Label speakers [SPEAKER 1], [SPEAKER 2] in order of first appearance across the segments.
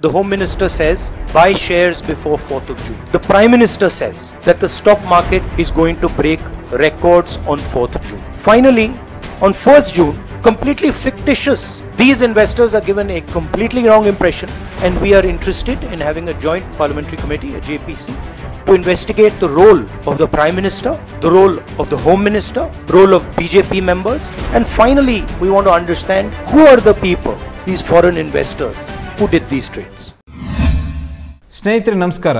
[SPEAKER 1] The Home Minister says buy shares before 4th of June. The Prime Minister says that the stock market is going to break records on 4th June. Finally, on 1st June, completely fictitious, these investors are given a completely wrong impression and we are interested in having a joint parliamentary committee, a JPC, to investigate the role of the Prime Minister, the role of the Home Minister, role of BJP members and finally we want to understand who are the people, these foreign investors who did these
[SPEAKER 2] ಸ್ನೇಹಿತರೆ ನಮಸ್ಕಾರ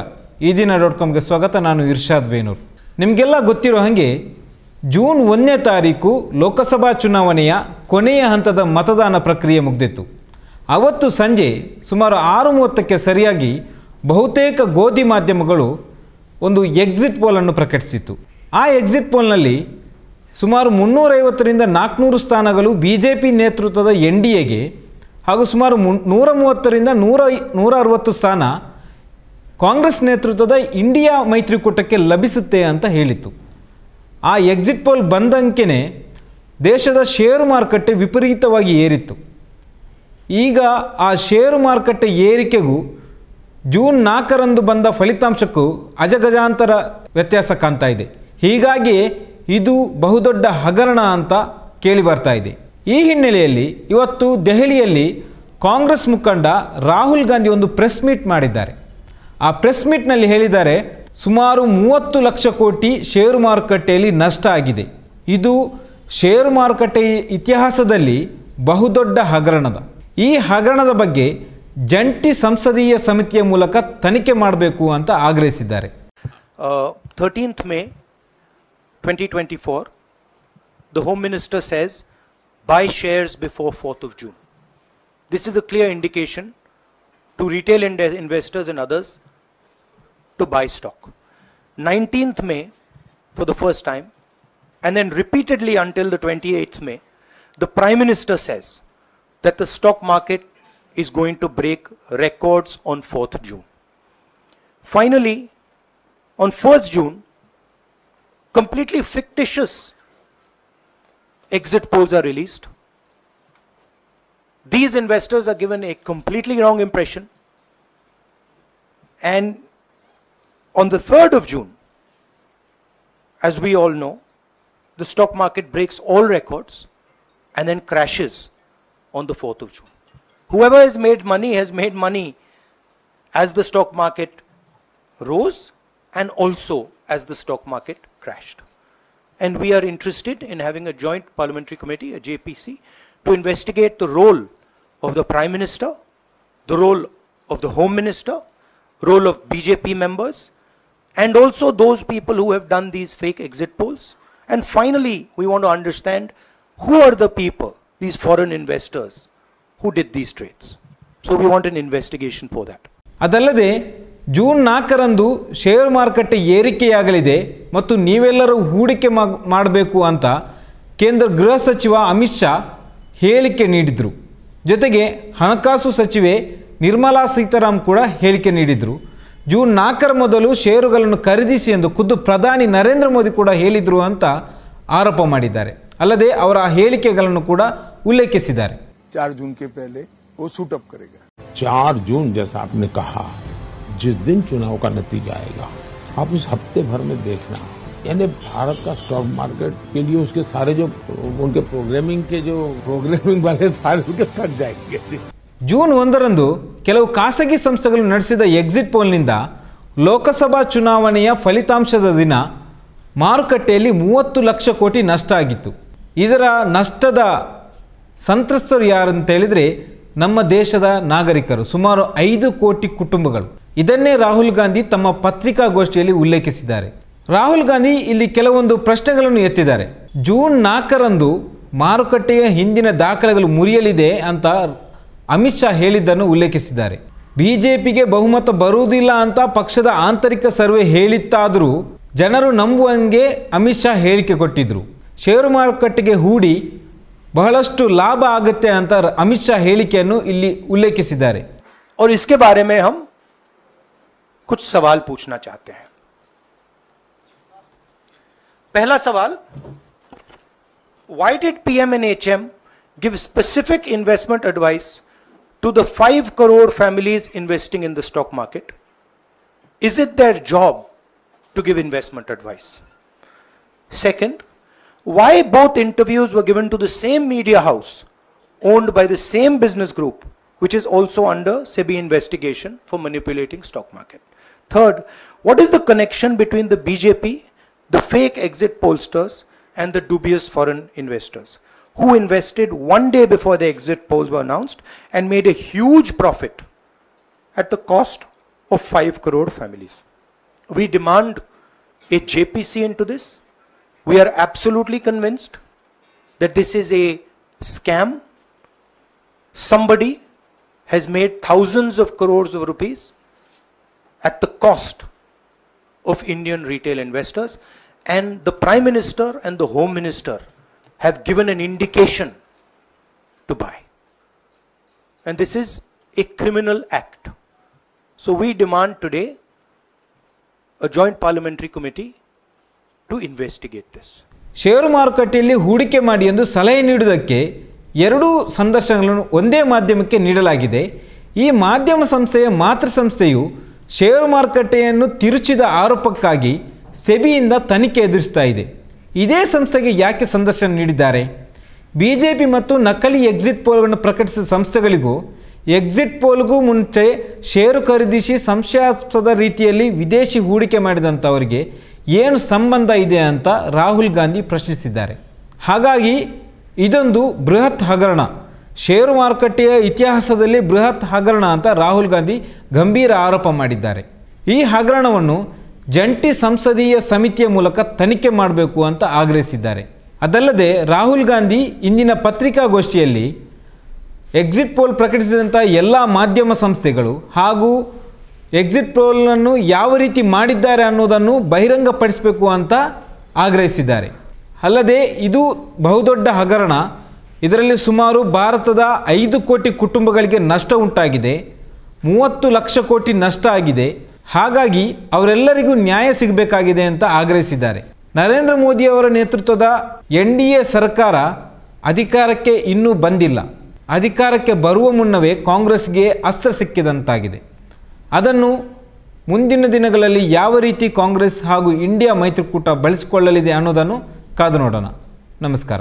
[SPEAKER 2] ಈ ದಿನ dot ಕಾಮ್ಗೆ ಸ್ವಾಗತ ನಾನು ಇರ್ಷಾದ್ ವೇಣೂರ್ ನಿಮಗೆಲ್ಲ ಗೊತ್ತಿರೋ ಹಾಗೆ June ಒಂದನೇ ತಾರೀಕು ಲೋಕಸಭಾ ಚುನಾವಣೆಯ ಕೊನೆಯ ಹಂತದ ಮತದಾನ ಪ್ರಕ್ರಿಯೆ ಮುಗ್ದಿತ್ತು ಅವತ್ತು ಸಂಜೆ ಸುಮಾರು ಆರು ಮೂವತ್ತಕ್ಕೆ ಸರಿಯಾಗಿ ಬಹುತೇಕ ಗೋಧಿ ಮಾಧ್ಯಮಗಳು ಒಂದು ಎಕ್ಸಿಟ್ ಪೋಲನ್ನು ಪ್ರಕಟಿಸಿತ್ತು ಆ ಎಕ್ಸಿಟ್ ಪೋಲ್ನಲ್ಲಿ ಸುಮಾರು ಮುನ್ನೂರೈವತ್ತರಿಂದ ನಾಲ್ಕುನೂರು ಸ್ಥಾನಗಳು ಬಿ ಜೆ ಪಿ ನೇತೃತ್ವದ ಎನ್ ಡಿ ಎಗೆ ಹಾಗೂ ಸುಮಾರು ನೂರ ಮೂವತ್ತರಿಂದ ನೂರ ನೂರ ಅರವತ್ತು ಸ್ಥಾನ ಕಾಂಗ್ರೆಸ್ ನೇತೃತ್ವದ ಇಂಡಿಯಾ ಮೈತ್ರಿಕೂಟಕ್ಕೆ ಲಭಿಸುತ್ತೆ ಅಂತ ಹೇಳಿತ್ತು ಆ ಎಕ್ಸಿಟ್ ಪೋಲ್ ಬಂದಂಕೆನೆ ದೇಶದ ಷೇರು ಮಾರುಕಟ್ಟೆ ವಿಪರೀತವಾಗಿ ಏರಿತ್ತು ಈಗ ಆ ಷೇರು ಮಾರುಕಟ್ಟೆ ಏರಿಕೆಗೂ ಜೂನ್ ನಾಲ್ಕರಂದು ಬಂದ ಫಲಿತಾಂಶಕ್ಕೂ ಅಜಗಜಾಂತರ ವ್ಯತ್ಯಾಸ ಕಾಣ್ತಾ ಇದೆ ಹೀಗಾಗಿ ಇದು ಬಹುದೊಡ್ಡ ಹಗರಣ ಅಂತ ಕೇಳಿ ಬರ್ತಾ ಇದೆ ಈ ಹಿನ್ನೆಲೆಯಲ್ಲಿ ಇವತ್ತು ದೆಹಲಿಯಲ್ಲಿ ಕಾಂಗ್ರೆಸ್ ಮುಖಂಡ ರಾಹುಲ್ ಗಾಂಧಿ ಒಂದು ಪ್ರೆಸ್ ಮೀಟ್ ಮಾಡಿದ್ದಾರೆ ಆ ಪ್ರೆಸ್ ಮೀಟ್ನಲ್ಲಿ ಹೇಳಿದ್ದಾರೆ ಸುಮಾರು ಮೂವತ್ತು ಲಕ್ಷ ಕೋಟಿ ಷೇರು ಮಾರುಕಟ್ಟೆಯಲ್ಲಿ ನಷ್ಟ ಆಗಿದೆ ಇದು ಷೇರು ಮಾರುಕಟ್ಟೆ ಇತಿಹಾಸದಲ್ಲಿ ಬಹುದೊಡ್ಡ ಹಗರಣದ ಈ ಹಗರಣದ ಬಗ್ಗೆ ಜಂಟಿ ಸಂಸದೀಯ ಸಮಿತಿಯ ಮೂಲಕ ತನಿಖೆ ಮಾಡಬೇಕು ಅಂತ ಆಗ್ರಹಿಸಿದ್ದಾರೆ
[SPEAKER 1] thirteenth May twenty twenty four the home minister says buy shares before 4th of June. This is a clear indication to retail in investors and others to buy stock. 19th May for the first time and then repeatedly until the 28th May, the Prime Minister says that the stock market is going to break records on 4th June. Finally, on 1st June, completely fictitious exit polls are released. These investors are given a completely wrong impression. And on the 3rd of June, as we all know, the stock market breaks all records and then crashes on the 4th of June. Whoever has made money has made money as the stock market rose and also as the stock market crashed and we are interested in having a joint parliamentary committee, a JPC, to investigate the role of the Prime Minister, the role of the Home Minister, role of BJP members, and also those people who have done these fake exit polls. And finally, we want to understand who are the people, these foreign investors, who did these trades. So we want an investigation for that.
[SPEAKER 2] ಅದಲ್ಲದೆ June ನಾಲ್ಕರಂದು share ಮಾರುಕಟ್ಟೆ ಏರಿಕೆಯಾಗಲಿದೆ ಮತ್ತು ನೀವೆಲ್ಲರೂ ಹೂಡಿಕೆ ಮಾಡಬೇಕು ಅಂತ ಕೇಂದ್ರ ಗೃಹ ಸಚಿವ ಅಮಿತ್ ಶಾ ಹೇಳಿಕೆ ನೀಡಿದರು ಜೊತೆಗೆ ಹಣಕಾಸು ಸಚಿವೆ ನಿರ್ಮಲಾ ಸೀತಾರಾಮ್ ಕೂಡ ಹೇಳಿಕೆ ನೀಡಿದರು ಜೂನ್ ನಾಲ್ಕರ ಮೊದಲು ಷೇರುಗಳನ್ನು ಖರೀದಿಸಿ ಎಂದು ಖುದ್ದು ಪ್ರಧಾನಿ ನರೇಂದ್ರ ಮೋದಿ ಕೂಡ ಹೇಳಿದರು ಅಂತ ಆರೋಪ ಮಾಡಿದ್ದಾರೆ ಅಲ್ಲದೆ ಅವರ ಹೇಳಿಕೆಗಳನ್ನು ಕೂಡ ಉಲ್ಲೇಖಿಸಿದ್ದಾರೆ
[SPEAKER 1] ಚಾರ್ ಜೂನ್ ಕೆ वो करेगा
[SPEAKER 2] जिस दिन चुनाव का नतीजा आएगा आप इस हफ्ते भर में देखना यानी भारत का स्टॉक मार्केट के लिए उसके सारे जो उनके ಪ್ರೋಗ್ರಾಮಿಂಗ್ के जो ಪ್ರೋಗ್ರಾಮಿಂಗ್ वाले सारे उसके थक जाएंगे ಜೂನ್ ಒಂದರಂದು ಕೆಲವು ಖಾಸಗಿ ಸಂಸ್ಥೆಗಳು ನಡೆಸಿದ ಎಕ್ಸಿಟ್ ಪೋಲ್ನಿಂದ ಲೋಕಸಭಾ ಚುನಾವಣೆಯ ಫಲಿತಾಂಶದ ದಿನ ಮಾರುಕಟ್ಟೆಯಲ್ಲಿ ಮೂವತ್ತು ಲಕ್ಷ ಕೋಟಿ ನಷ್ಟ ಆಗಿತ್ತು ಇದರ ನಷ್ಟದ ಸಂತ್ರಸ್ತರು ಯಾರಂತ ಹೇಳಿದರೆ ನಮ್ಮ ದೇಶದ ನಾಗರಿಕರು ಸುಮಾರು ಐದು ಕೋಟಿ ಕುಟುಂಬಗಳು ಇದನ್ನೇ ರಾಹುಲ್ ಗಾಂಧಿ ತಮ್ಮ ಪತ್ರಿಕಾಗೋಷ್ಠಿಯಲ್ಲಿ ಉಲ್ಲೇಖಿಸಿದ್ದಾರೆ ರಾಹುಲ್ ಗಾಂಧಿ ಇಲ್ಲಿ ಕೆಲವೊಂದು ಪ್ರಶ್ನೆಗಳನ್ನು ಎತ್ತಿದ್ದಾರೆ ಜೂನ್ ನಾಲ್ಕರಂದು ಮಾರುಕಟ್ಟೆಯ ಹಿಂದಿನ ದಾಖಲೆಗಳು ಮುರಿಯಲಿದೆ ಅಂತ ಅಮಿತ್ ಶಾ ಹೇಳಿದ್ದನ್ನು ಉಲ್ಲೇಖಿಸಿದ್ದಾರೆ ಬಿಜೆಪಿಗೆ ಬಹುಮತ ಬರುವುದಿಲ್ಲ ಅಂತ ಪಕ್ಷದ ಆಂತರಿಕ ಸರ್ವೆ ಹೇಳಿತ್ತಾದರೂ ಜನರು ನಂಬುವಂಗೆ ಅಮಿತ್ ಶಾ ಹೇಳಿಕೆ ಕೊಟ್ಟಿದ್ದರು ಷೇರು ಮಾರುಕಟ್ಟೆಗೆ ಹೂಡಿ ಬಹಳಷ್ಟು ಲಾಭ ಆಗುತ್ತೆ ಅಂತ ಅಮಿತ್ ಶಾ ಹೇಳಿಕೆಯನ್ನು ಇಲ್ಲಿ ಉಲ್ಲೇಖಿಸಿದ್ದಾರೆ ಅವರು ಇಸ್ಕೆ
[SPEAKER 1] बारे में हम कुछ सवाल पूछना चाहते हैं पहला सवाल why did PM and H M give specific investment advice to the five crore families investing in the stock market is it their job to give investment advice second why both interviews were given to the same media house owned by the same business group which is also under SEBI investigation for manipulating stock market Third, what is the connection between the BJP, the fake exit pollsters, and the dubious foreign investors who invested one day before the exit polls were announced and made a huge profit at the cost of 5 crore families? We demand a JPC into this. We are absolutely convinced that this is a scam. Somebody has made thousands of crores of rupees at the cost of Indian retail investors. And the Prime Minister and the Home Minister have given an indication to buy. And this is a criminal act. So we demand today a joint parliamentary committee to investigate this.
[SPEAKER 2] Share ಮಾರುಕಟ್ಟೆಯಲ್ಲಿ ಹೂಡಿಕೆ ಮಾಡಿ ಎಂದು ಸಲಹೆ ನೀಡುವುದಕ್ಕೆ ಎರಡೂ ಸಂದರ್ಶನಗಳನ್ನು ಒಂದೇ ಮಾಧ್ಯಮಕ್ಕೆ ನೀಡಲಾಗಿದೆ ಈ ಮಾಧ್ಯಮ ಸಂಸ್ಥೆಯ ಸಂಸ್ಥೆಯು ಷೇರು ಮಾರುಕಟ್ಟೆಯನ್ನು ತಿರುಚಿದ ಆರೋಪಕ್ಕಾಗಿ ಸೆಬಿಯಿಂದ ತನಿಖೆ ಎದುರಿಸ್ತಾ ಇದೆ ಇದೇ ಸಂಸ್ಥೆಗೆ ಯಾಕೆ ಸಂದರ್ಶನ ನೀಡಿದ್ದಾರೆ ಬಿ ಜೆ ಪಿ ಮತ್ತು ನಕಲಿ ಎಕ್ಸಿಟ್ ಪೋಲ್ಗಳನ್ನು ಪ್ರಕಟಿಸಿದ ಸಂಸ್ಥೆಗಳಿಗೂ ಎಕ್ಸಿಟ್ ಪೋಲ್ಗೂ ಮುಂಚೆ ಷೇರು ಖರೀದಿಸಿ ಸಂಶಯಾಸ್ಪದ ರೀತಿಯಲ್ಲಿ ವಿದೇಶಿ ಹೂಡಿಕೆ ಮಾಡಿದಂಥವರಿಗೆ ಏನು ಸಂಬಂಧ ಇದೆ ಅಂತ ರಾಹುಲ್ ಗಾಂಧಿ ಪ್ರಶ್ನಿಸಿದ್ದಾರೆ ಹಾಗಾಗಿ ಇದೊಂದು ಬೃಹತ್ ಹಗರಣ ಷೇರು ಮಾರುಕಟ್ಟೆಯ ಇತಿಹಾಸದಲ್ಲಿ ಬೃಹತ್ ಹಗರಣ ಅಂತ ರಾಹುಲ್ ಗಾಂಧಿ ಗಂಭೀರ ಆರೋಪ ಮಾಡಿದ್ದಾರೆ ಈ ಹಗರಣವನ್ನು ಜಂಟಿ ಸಂಸದೀಯ ಸಮಿತಿಯ ಮೂಲಕ ತನಿಖೆ ಮಾಡಬೇಕು ಅಂತ ಆಗ್ರಹಿಸಿದ್ದಾರೆ ಅದಲ್ಲದೆ ರಾಹುಲ್ ಗಾಂಧಿ ಇಂದಿನ ಪತ್ರಿಕಾಗೋಷ್ಠಿಯಲ್ಲಿ ಎಕ್ಸಿಟ್ ಪೋಲ್ ಪ್ರಕಟಿಸಿದಂಥ ಎಲ್ಲ ಮಾಧ್ಯಮ ಸಂಸ್ಥೆಗಳು ಹಾಗೂ ಎಕ್ಸಿಟ್ ಪೋಲನ್ನು ಯಾವ ರೀತಿ ಮಾಡಿದ್ದಾರೆ ಅನ್ನೋದನ್ನು ಬಹಿರಂಗಪಡಿಸಬೇಕು ಅಂತ ಆಗ್ರಹಿಸಿದ್ದಾರೆ ಅಲ್ಲದೆ ಇದು ಬಹುದೊಡ್ಡ ಹಗರಣ ಇದರಲ್ಲಿ ಸುಮಾರು ಭಾರತದ ಐದು ಕೋಟಿ ಕುಟುಂಬಗಳಿಗೆ ನಷ್ಟ ಉಂಟಾಗಿದೆ ಮೂವತ್ತು ಲಕ್ಷ ಕೋಟಿ ನಷ್ಟ ಆಗಿದೆ ಹಾಗಾಗಿ ಅವರೆಲ್ಲರಿಗೂ ನ್ಯಾಯ ಸಿಗಬೇಕಾಗಿದೆ ಅಂತ ಆಗ್ರಹಿಸಿದ್ದಾರೆ ನರೇಂದ್ರ ಮೋದಿಯವರ ನೇತೃತ್ವದ ಎನ್ ಡಿ ಎ ಸರ್ಕಾರ ಅಧಿಕಾರಕ್ಕೆ ಇನ್ನೂ ಬಂದಿಲ್ಲ ಅಧಿಕಾರಕ್ಕೆ ಬರುವ ಮುನ್ನವೇ ಕಾಂಗ್ರೆಸ್ಗೆ ಅಸ್ತ್ರ ಸಿಕ್ಕಿದಂತಾಗಿದೆ ಅದನ್ನು ಮುಂದಿನ ದಿನಗಳಲ್ಲಿ ಯಾವ ರೀತಿ ಕಾಂಗ್ರೆಸ್ ಹಾಗೂ ಇಂಡಿಯಾ ಮೈತ್ರಿಕೂಟ ಬಳಸಿಕೊಳ್ಳಲಿದೆ ಅನ್ನೋದನ್ನು ಕಾದು ನೋಡೋಣ ನಮಸ್ಕಾರ